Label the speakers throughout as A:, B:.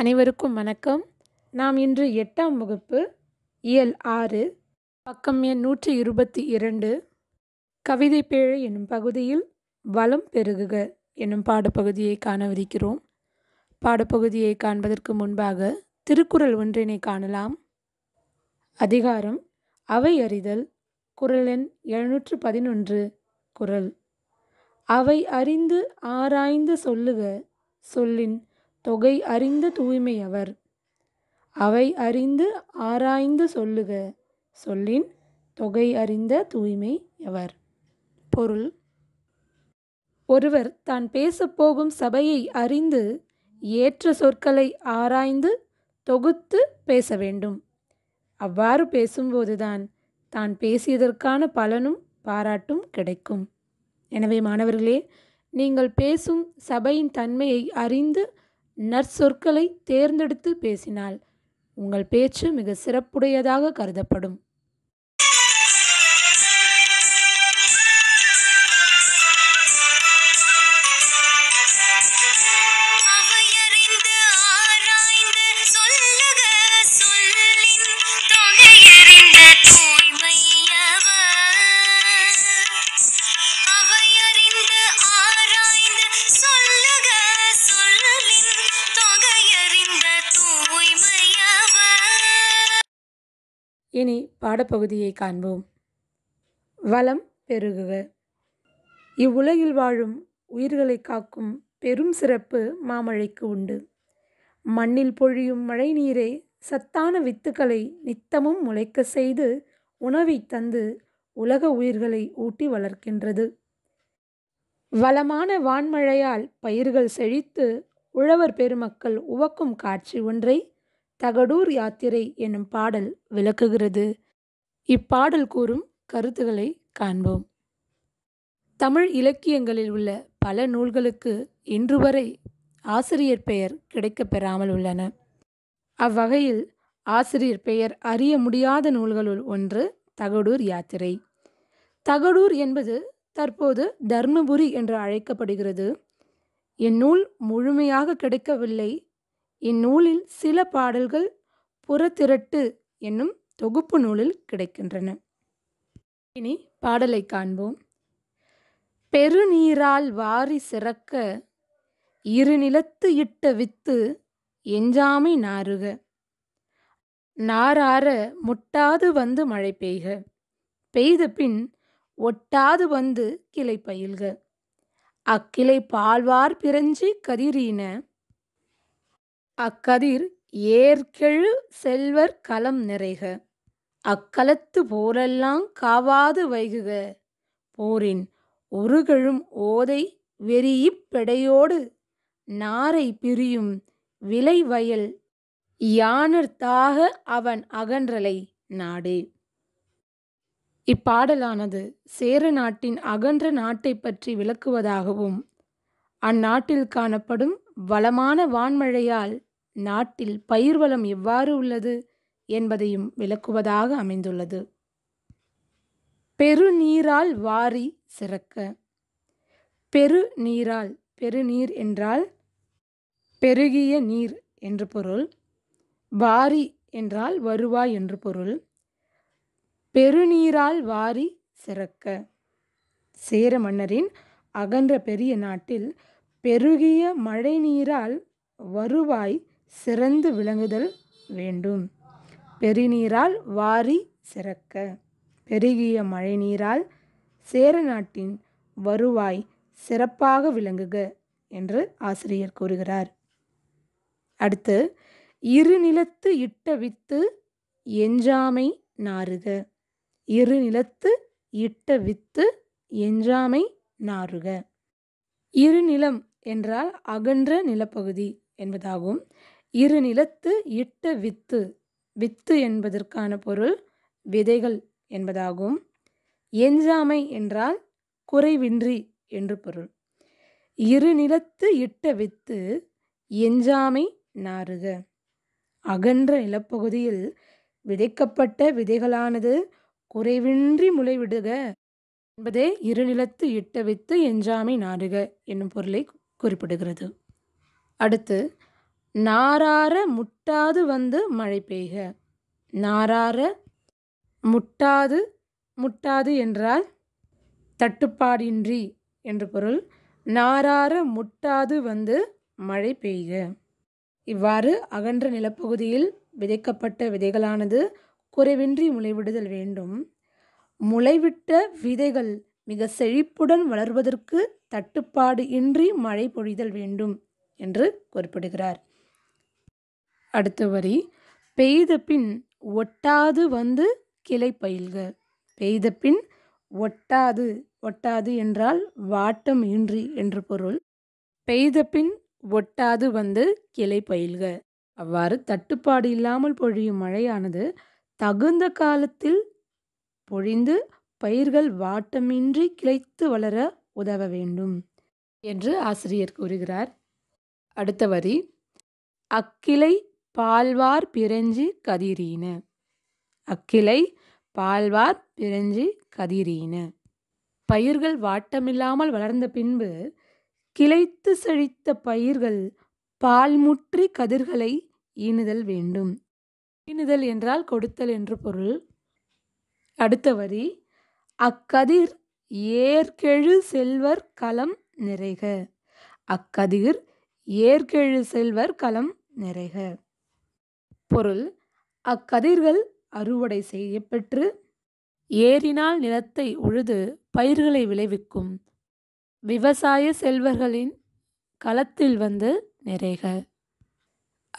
A: அனைவருக்கும் வணக்கம் நாம் இன்று எட்டாம் வகுப்பு இயல் ஆறு பக்கம் எண் நூற்றி இருபத்தி இரண்டு கவிதை பேழை என்னும் பகுதியில் வளம் பெருகுக என்னும் பாடப்பகுதியை காணவிருக்கிறோம் பாடப்பகுதியை காண்பதற்கு முன்பாக திருக்குறள் ஒன்றினை காணலாம் அதிகாரம் அவை அறிதல் குரல் எண் எழுநூற்று பதினொன்று குரல் அவை அறிந்து ஆராய்ந்து சொல்லுக சொல்லின் தொகை அறிந்து தூய்மையவர் அவை அறிந்து ஆராய்ந்து சொல்லுக சொல்லின் தொகை அறிந்த தூய்மை எவர் பொருள் ஒருவர் தான் பேசப்போகும் சபையை அறிந்து ஏற்ற சொற்களை ஆராய்ந்து தொகுத்து பேச வேண்டும் அவ்வாறு பேசும்போதுதான் தான் பேசியதற்கான பலனும் பாராட்டும் கிடைக்கும் எனவே மாணவர்களே நீங்கள் பேசும் சபையின் தன்மையை அறிந்து நற்சொற்களை தேர்ந்தெடுத்து பேசினால் உங்கள் பேச்சு மிக சிறப்புடையதாக கருதப்படும் இனி பாடப்பகுதியை காண்போம் வளம் பெருகுக இவ்வுலகில் வாழும் உயிர்களை காக்கும் பெரும் சிறப்பு மாமழைக்கு உண்டு மண்ணில் பொழியும் மழை நீரை சத்தான வித்துக்களை நித்தமும் முளைக்க செய்து உணவை தந்து உலக உயிர்களை ஊட்டி வளர்க்கின்றது வளமான வான்மழையால் பயிர்கள் செழித்து உழவர் பெருமக்கள் உவக்கும் காட்சி ஒன்றை தகடூர் யாத்திரை என்னும் பாடல் விளக்குகிறது இப்பாடல் கூறும் கருத்துக்களை காண்போம் தமிழ் இலக்கியங்களில் உள்ள பல நூல்களுக்கு இன்று வரை ஆசிரியர் பெயர் கிடைக்கப் பெறாமல் உள்ளன அவ்வகையில் ஆசிரியர் பெயர் அறிய முடியாத நூல்களுள் ஒன்று தகடூர் யாத்திரை தகடூர் என்பது தற்போது தர்மபுரி என்று அழைக்கப்படுகிறது இந்நூல் முழுமையாக கிடைக்கவில்லை இந்நூலில் சில பாடல்கள் புறத்திரட்டு என்னும் தொகுப்பு நூலில் கிடைக்கின்றன இனி பாடலை காண்போம் பெருநீரால் வாரி சிறக்க இருநிலத்து இட்ட வித்து எஞ்சாமை நாறுக நாரார முட்டாது வந்து மழை பெய்க பெய்த பின் ஒட்டாது வந்து கிளை பயில்க அக்கிளை பால்வார் பிரஞ்சி கதிரீன அக்கதிர் ஏற்கெழு செல்வர் கலம் நிறைக அக்கலத்து போரெல்லாம் காவாது வைகுக போரின் உருகழும் ஓதை வெறியிப் பெடையோடு நாரை பிரியும் வயல் யானர் தாக அவன் அகன்றலை நாடே இப்பாடலானது சேர நாட்டின் அகன்ற நாட்டை பற்றி விளக்குவதாகவும் அந்நாட்டில் காணப்படும் வளமான வான்மழையால் நாட்டில் பயிர் வளம் எவ்வாறு உள்ளது என்பதையும் விளக்குவதாக அமைந்துள்ளது பெருநீரால் வாரி சிறக்க பெருநீரால் பெருநீர் என்றால் பெருகிய நீர் என்று பொருள் வாரி என்றால் வருவாய் என்று பொருள் பெருநீரால் வாரி சிறக்க சேர மன்னரின் அகன்ற பெரிய நாட்டில் பெருகிய மழை நீரால் வருவாய் சிறந்து விளங்குதல் வேண்டும் பெருநீரால் வாரி சிறக்க பெருகிய மழை நீரால் சேர நாட்டின் வருவாய் சிறப்பாக விளங்குக என்று ஆசிரியர் கூறுகிறார் அடுத்து இருநிலத்து இட்ட வித்து எஞ்சாமை நாறுக இருநிலத்து இட்ட வித்து எஞ்சாமை நாறுக இருநிலம் என்றால் அகன்ற நிலப்பகுதி என்பதாகும் இரு நிலத்து இட்ட வித்து வித்து என்பதற்கான பொருள் விதைகள் என்பதாகும் எஞ்சாமை என்றால் குறைவின்றி என்று பொருள் இரு நிலத்து இட்ட வித்து எஞ்சாமை நாறுக அகன்ற நிலப்பகுதியில் விதைக்கப்பட்ட விதைகளானது குறைவின்றி முளைவிடுக என்பதே இருநிலத்து இட்ட வித்து எஞ்சாமை நாடுக என்னும் பொருளை குறிப்பிடுகிறது அடுத்து நாரார முட்டாது வந்து மழை பெய்க நாரார முட்டாது முட்டாது என்றால் தட்டுப்பாடின்றி என்று பொருள் நாரார முட்டாது வந்து மழை பெய்க இவ்வாறு அகன்ற நிலப்பகுதியில் விதைக்கப்பட்ட விதைகளானது குறைவின்றி முளைவிடுதல் வேண்டும் முளைவிட்ட விதைகள் மிக செழிப்புடன் வளர்வதற்கு தட்டுப்பாடு இன்றி மழை பொழிதல் வேண்டும் என்று குறிப்பிடுகிறார் அடுத்த வரி பெய்த பின் ஒட்டாது வந்து கிளை பயில்க பெய்த பின் ஒட்டாது ஒட்டாது என்றால் வாட்டம் இன்றி என்று பொருள் பெய்த பின் ஒட்டாது வந்து கிளை பயில்க அவ்வாறு தட்டுப்பாடு இல்லாமல் பொழியும் மழையானது தகுந்த காலத்தில் பொழிந்து பயிர்கள் வாட்டமின்றி கிளைத்து வளர உதவ வேண்டும் என்று ஆசிரியர் கூறுகிறார் அடுத்த வரி அக்கிளை பால்வார் பிரஞ்சி கதிரீன அக்கிளை பால்வார் பிரஞ்சி கதிரீன பயிர்கள் வாட்டமில்லாமல் வளர்ந்த பின்பு கிளைத்து செழித்த பயிர்கள் பால்முற்றி கதிர்களை ஈனுதல் வேண்டும் ஈனுதல் என்றால் கொடுத்தல் என்று பொருள் அடுத்த வரி அக்கதிர் ஏற்கெழு செல்வர் களம் நிறைக அக்கதிர் ஏற்கெழு செல்வர் களம் நிறைக பொருள் அக்கதிர்கள் அறுவடை செய்யப்பெற்று ஏறினால் நிலத்தை உழுது பயிர்களை விளைவிக்கும் விவசாய செல்வர்களின் களத்தில் வந்து நிறைக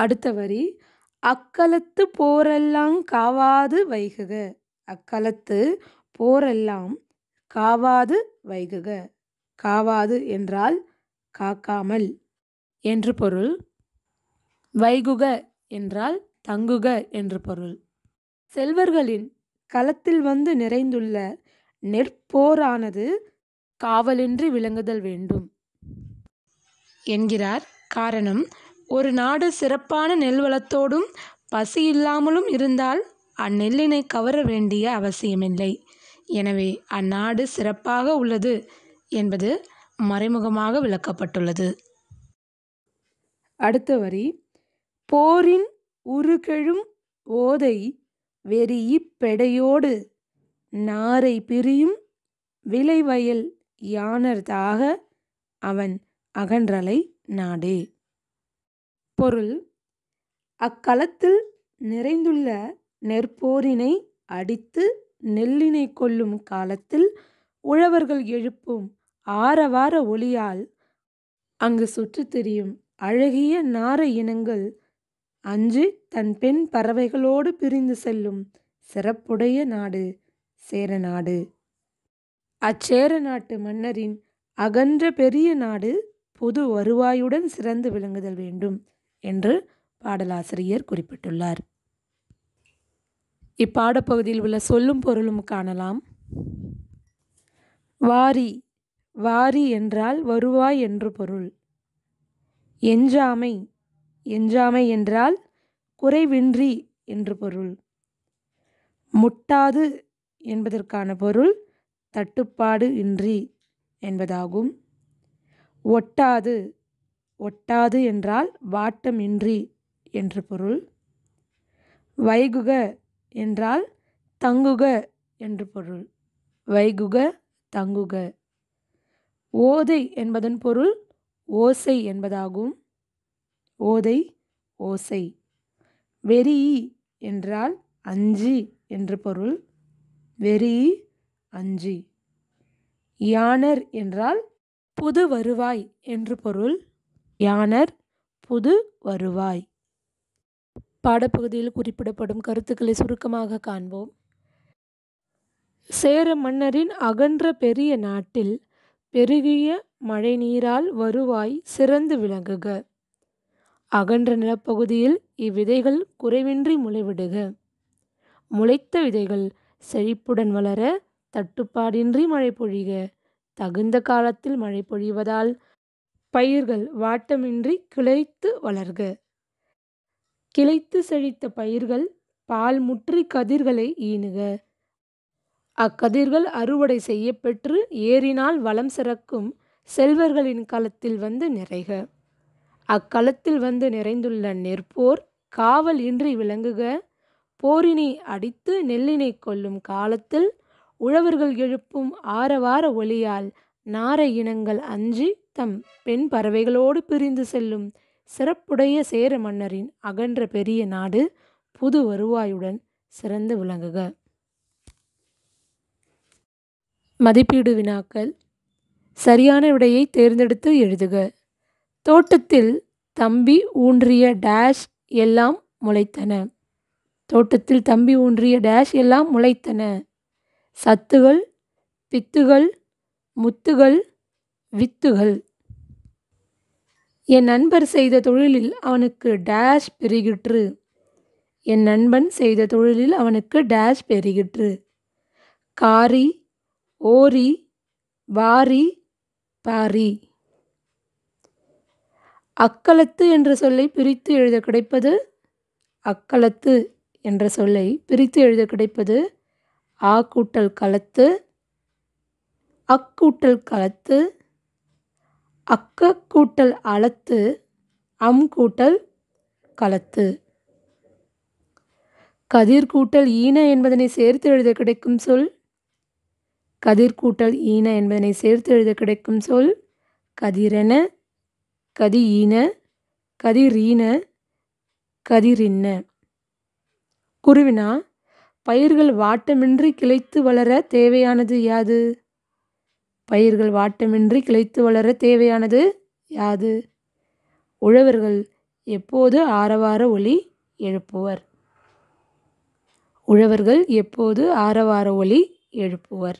A: அடுத்த வரி அக்களத்து போரெல்லாம் காவாது வைகுக அக்களத்து போரெல்லாம் காவாது வைகுக காவாது என்றால் காக்காமல் என்று பொருள் வைகுக என்றால் தங்குக என்று பொருள் செல்வர்களின் களத்தில் வந்து நிறைந்துள்ள நெற்போரானது காவலின்றி விளங்குதல் வேண்டும் என்கிறார் காரணம் ஒரு நாடு சிறப்பான நெல் வளத்தோடும் பசி இல்லாமலும் இருந்தால் அந்நெல்லினை கவர வேண்டிய அவசியமில்லை எனவே அந்நாடு சிறப்பாக உள்ளது என்பது மறைமுகமாக விளக்கப்பட்டுள்ளது அடுத்த வரி போரின் உருகெழும் ஓதை வெறியிப் பெடையோடு நாரை பிரியும் விளைவயல் யானர்தாக அவன் அகன்றலை நாடே பொருள் அக்களத்தில் நிறைந்துள்ள நெற்போரினை அடித்து நெல்லினை கொல்லும் காலத்தில் உழவர்கள் எழுப்பும் ஆரவார ஒளியால் அங்கு சுற்றித் திரியும் அழகிய நார இனங்கள் அஞ்சு தன் பெண் பறவைகளோடு பிரிந்து செல்லும் சிறப்புடைய நாடு சேர நாடு அச்சேர நாட்டு மன்னரின் அகன்ற பெரிய நாடு புது வருவாயுடன் சிறந்து விளங்குதல் வேண்டும் என்று பாடலாசிரியர் குறிப்பிட்டுள்ளார் இப்பாடப்பகுதியில் உள்ள சொல்லும் பொருளும் காணலாம் வாரி வாரி என்றால் வருவாய் என்று பொருள் எஞ்சாமை எஞ்சாமை என்றால் குறைவின்றி என்று பொருள் முட்டாது என்பதற்கான பொருள் தட்டுப்பாடு இன்றி என்பதாகும் ஒட்டாது ஒட்டாது என்றால் வாட்டமின்றி என்று பொருள் வைகுக என்றால் தங்குக என்று பொருள் வைகுக தங்குக ஓதை என்பதன் பொருள் ஓசை என்பதாகும் ஓதை ஓசை வெறி என்றால் அஞ்சி என்று பொருள் வெறி அஞ்சி யானர் என்றால் புது வருவாய் என்று பொருள் யானர் புது வருவாய் பாடப்பகுதியில் குறிப்பிடப்படும் கருத்துக்களை சுருக்கமாக காண்போம் சேர மன்னரின் அகன்ற பெரிய நாட்டில் பெருகிய மழை நீரால் வருவாய் சிறந்து விளங்குக அகன்ற நிலப்பகுதியில் இவ்விதைகள் குறைவின்றி முளைவிடுக முளைத்த விதைகள் செழிப்புடன் வளர தட்டுப்பாடின்றி மழை பொழிக தகுந்த காலத்தில் மழை பொழிவதால் பயிர்கள் வாட்டமின்றி கிளைத்து வளர்க கிளைத்து செழித்த பயிர்கள் பால் முற்றி கதிர்களை ஈனுக அக்கதிர்கள் அறுவடை செய்யப்பெற்று ஏறினால் வளம் சிறக்கும் செல்வர்களின் களத்தில் வந்து நிறைக அக்களத்தில் வந்து நிறைந்துள்ள நெற்போர் காவல் இன்றி விளங்குக போரினை அடித்து நெல்லினை கொல்லும் காலத்தில் உழவர்கள் எழுப்பும் ஆரவார ஒளியால் நார இனங்கள் அஞ்சி தம் பெண் பறவைகளோடு பிரிந்து செல்லும் சிறப்புடைய சேர மன்னரின் அகன்ற பெரிய நாடு புது வருவாயுடன் சிறந்து விளங்குக மதிப்பீடு வினாக்கள் சரியான விடையை தேர்ந்தெடுத்து எழுதுக தோட்டத்தில் தம்பி ஊன்றிய டேஷ் எல்லாம் முளைத்தன தோட்டத்தில் தம்பி ஊன்றிய டேஷ் எல்லாம் முளைத்தன சத்துகள் பித்துகள் முத்துகள் வித்துகள் என் நண்பர் செய்த தொழிலில் அவனுக்கு டேஷ் பெருகிற்று என் நண்பன் செய்த தொழிலில் அவனுக்கு டேஷ் பெருகிற்று காரி ஓரி வாரி பாரி அக்களத்து என்ற சொல்லை பிரித்து எழுத கிடைப்பது அக்களத்து என்ற சொல்லை பிரித்து எழுத கிடைப்பது ஆ கூட்டல் களத்து அக்கூட்டல் களத்து அக்க கூட்டல் அளத்து அம் கூட்டல் களத்து கதிர் கூட்டல் ஈன என்பதனை சேர்த்து எழுத கிடைக்கும் சொல் கதிர் கூட்டல் ஈன என்பதனை சேர்த்து எழுத கிடைக்கும் சொல் கதிரென கதி கதியீன கதிரீன கதிரின்ன குருவினா பயிர்கள் வாட்டமின்றி கிளைத்து வளர தேவையானது யாது பயிர்கள் வாட்டமின்றி கிளைத்து வளர தேவையானது யாது உழவர்கள் எப்போது ஆரவார ஒளி எழுப்புவர் உழவர்கள் எப்போது ஆரவார ஒளி எழுப்புவர்